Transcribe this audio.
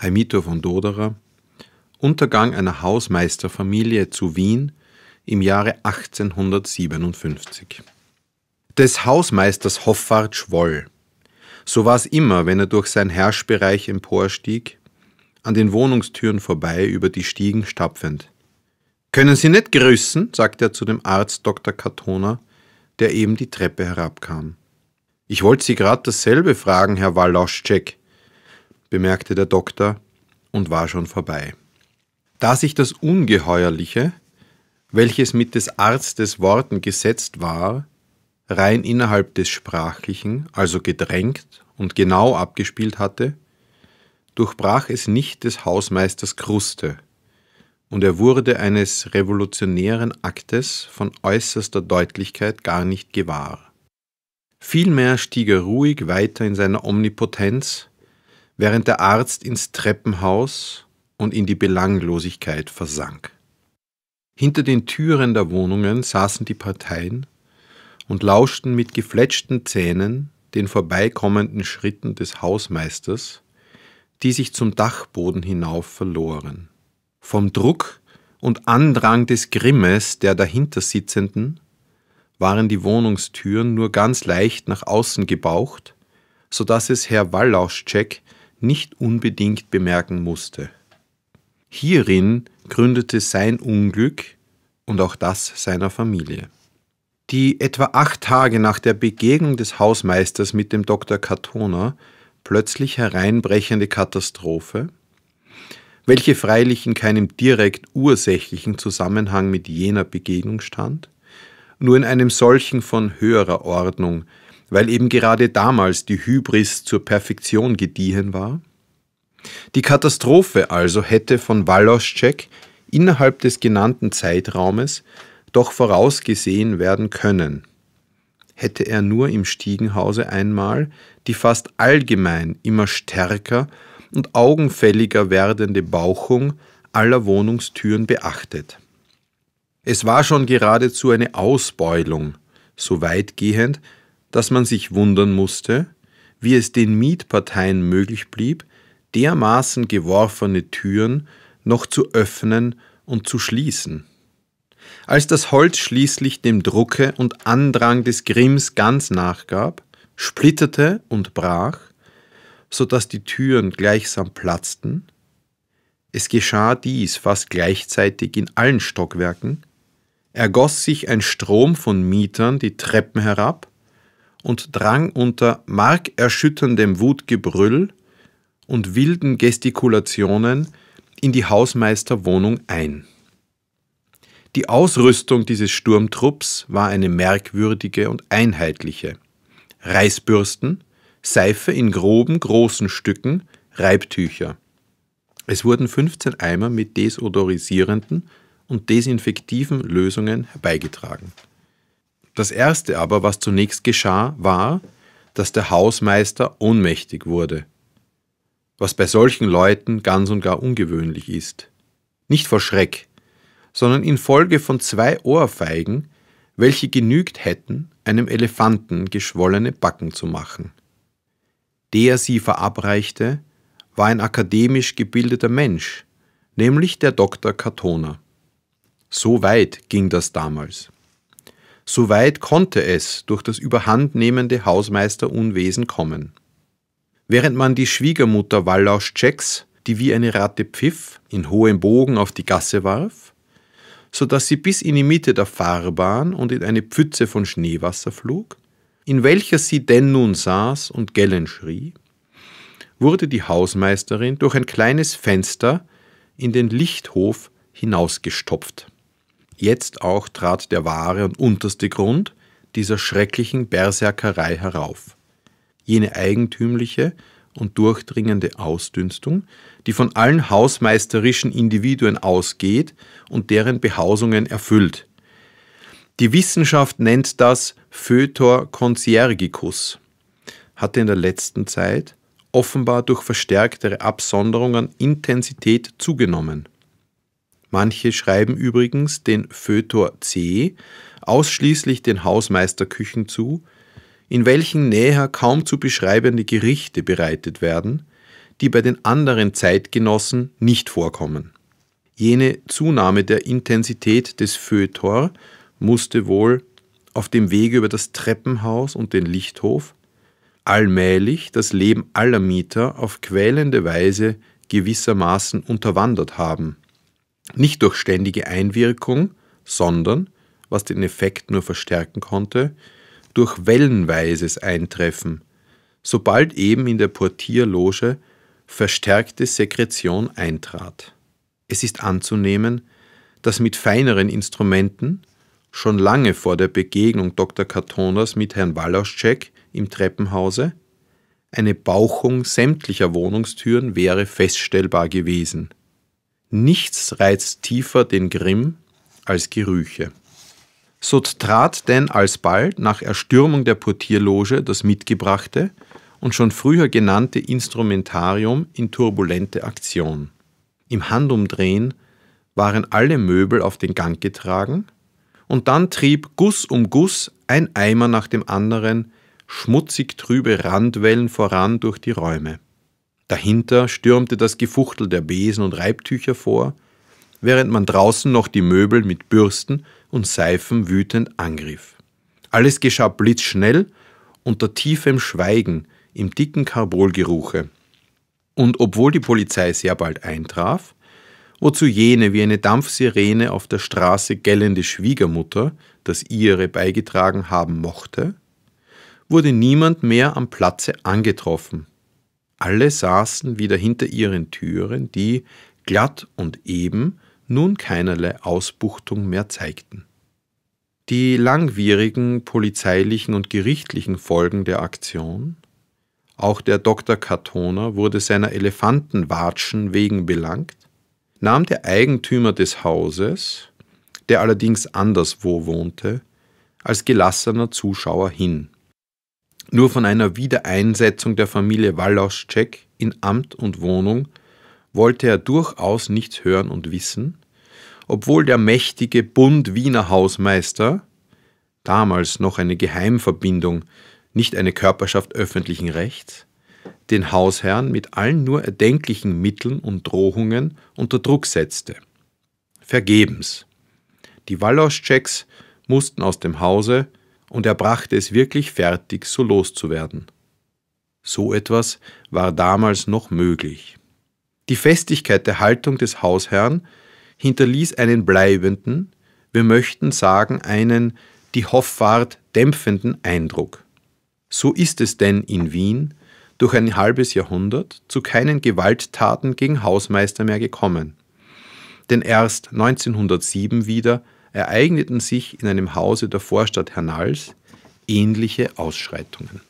Heimito von Doderer, Untergang einer Hausmeisterfamilie zu Wien im Jahre 1857. Des Hausmeisters Hoffart schwoll. So war es immer, wenn er durch sein Herrschbereich emporstieg, an den Wohnungstüren vorbei, über die Stiegen stapfend. Können Sie nicht grüßen, sagte er zu dem Arzt Dr. Katona, der eben die Treppe herabkam. Ich wollte Sie gerade dasselbe fragen, Herr Waloschek, bemerkte der Doktor und war schon vorbei. Da sich das Ungeheuerliche, welches mit des Arztes Worten gesetzt war, rein innerhalb des Sprachlichen, also gedrängt und genau abgespielt hatte, durchbrach es nicht des Hausmeisters Kruste, und er wurde eines revolutionären Aktes von äußerster Deutlichkeit gar nicht gewahr. Vielmehr stieg er ruhig weiter in seiner Omnipotenz während der Arzt ins Treppenhaus und in die Belanglosigkeit versank. Hinter den Türen der Wohnungen saßen die Parteien und lauschten mit gefletschten Zähnen den vorbeikommenden Schritten des Hausmeisters, die sich zum Dachboden hinauf verloren. Vom Druck und Andrang des Grimmes der dahinter sitzenden waren die Wohnungstüren nur ganz leicht nach außen gebaucht, so dass es Herr Wallauschek nicht unbedingt bemerken musste. Hierin gründete sein Unglück und auch das seiner Familie. Die etwa acht Tage nach der Begegnung des Hausmeisters mit dem Dr. Katona plötzlich hereinbrechende Katastrophe, welche freilich in keinem direkt ursächlichen Zusammenhang mit jener Begegnung stand, nur in einem solchen von höherer Ordnung, weil eben gerade damals die Hybris zur Perfektion gediehen war? Die Katastrophe also hätte von Waloszek innerhalb des genannten Zeitraumes doch vorausgesehen werden können, hätte er nur im Stiegenhause einmal die fast allgemein immer stärker und augenfälliger werdende Bauchung aller Wohnungstüren beachtet. Es war schon geradezu eine Ausbeulung, so weitgehend, dass man sich wundern musste, wie es den Mietparteien möglich blieb, dermaßen geworfene Türen noch zu öffnen und zu schließen. Als das Holz schließlich dem Drucke und Andrang des Grimms ganz nachgab, splitterte und brach, so dass die Türen gleichsam platzten, es geschah dies fast gleichzeitig in allen Stockwerken, ergoss sich ein Strom von Mietern die Treppen herab, und drang unter markerschütterndem Wutgebrüll und wilden Gestikulationen in die Hausmeisterwohnung ein. Die Ausrüstung dieses Sturmtrupps war eine merkwürdige und einheitliche. Reißbürsten, Seife in groben, großen Stücken, Reibtücher. Es wurden 15 Eimer mit desodorisierenden und desinfektiven Lösungen herbeigetragen. Das Erste aber, was zunächst geschah, war, dass der Hausmeister ohnmächtig wurde, was bei solchen Leuten ganz und gar ungewöhnlich ist. Nicht vor Schreck, sondern infolge von zwei Ohrfeigen, welche genügt hätten, einem Elefanten geschwollene Backen zu machen. Der sie verabreichte, war ein akademisch gebildeter Mensch, nämlich der Dr. Katona. So weit ging das damals. So weit konnte es durch das überhandnehmende Hausmeisterunwesen kommen. Während man die Schwiegermutter Wallauschecks, die wie eine Ratte pfiff, in hohem Bogen auf die Gasse warf, so dass sie bis in die Mitte der Fahrbahn und in eine Pfütze von Schneewasser flog, in welcher sie denn nun saß und gellen schrie, wurde die Hausmeisterin durch ein kleines Fenster in den Lichthof hinausgestopft. Jetzt auch trat der wahre und unterste Grund dieser schrecklichen Berserkerei herauf. Jene eigentümliche und durchdringende Ausdünstung, die von allen hausmeisterischen Individuen ausgeht und deren Behausungen erfüllt. Die Wissenschaft nennt das Fötor conciergicus, hatte in der letzten Zeit offenbar durch verstärktere Absonderungen Intensität zugenommen. Manche schreiben übrigens den Fötor C ausschließlich den Hausmeisterküchen zu, in welchen näher kaum zu beschreibende Gerichte bereitet werden, die bei den anderen Zeitgenossen nicht vorkommen. Jene Zunahme der Intensität des Fötor musste wohl auf dem Wege über das Treppenhaus und den Lichthof allmählich das Leben aller Mieter auf quälende Weise gewissermaßen unterwandert haben nicht durch ständige Einwirkung, sondern, was den Effekt nur verstärken konnte, durch wellenweises Eintreffen, sobald eben in der Portierloge verstärkte Sekretion eintrat. Es ist anzunehmen, dass mit feineren Instrumenten schon lange vor der Begegnung Dr. Kartonas mit Herrn Walauschek im Treppenhause eine Bauchung sämtlicher Wohnungstüren wäre feststellbar gewesen – Nichts reizt tiefer den Grimm als Gerüche. So trat denn alsbald nach Erstürmung der Portierloge das mitgebrachte und schon früher genannte Instrumentarium in turbulente Aktion. Im Handumdrehen waren alle Möbel auf den Gang getragen, und dann trieb Guss um Guss ein Eimer nach dem anderen schmutzig trübe Randwellen voran durch die Räume. Dahinter stürmte das Gefuchtel der Besen und Reibtücher vor, während man draußen noch die Möbel mit Bürsten und Seifen wütend angriff. Alles geschah blitzschnell unter tiefem Schweigen, im dicken Karbolgeruche. Und obwohl die Polizei sehr bald eintraf, wozu jene wie eine Dampfsirene auf der Straße gellende Schwiegermutter das ihre beigetragen haben mochte, wurde niemand mehr am Platze angetroffen. Alle saßen wieder hinter ihren Türen, die, glatt und eben, nun keinerlei Ausbuchtung mehr zeigten. Die langwierigen polizeilichen und gerichtlichen Folgen der Aktion, auch der Dr. Katona wurde seiner Elefantenwatschen wegen belangt, nahm der Eigentümer des Hauses, der allerdings anderswo wohnte, als gelassener Zuschauer hin. Nur von einer Wiedereinsetzung der Familie Wallauschek in Amt und Wohnung wollte er durchaus nichts hören und wissen, obwohl der mächtige Bund Wiener Hausmeister, damals noch eine Geheimverbindung, nicht eine Körperschaft öffentlichen Rechts, den Hausherrn mit allen nur erdenklichen Mitteln und Drohungen unter Druck setzte. Vergebens. Die Wallauschecks mussten aus dem Hause, und er brachte es wirklich fertig, so loszuwerden. So etwas war damals noch möglich. Die Festigkeit der Haltung des Hausherrn hinterließ einen bleibenden, wir möchten sagen einen die Hofffahrt dämpfenden Eindruck. So ist es denn in Wien durch ein halbes Jahrhundert zu keinen Gewalttaten gegen Hausmeister mehr gekommen. Denn erst 1907 wieder ereigneten sich in einem Hause der Vorstadt Hernals ähnliche Ausschreitungen.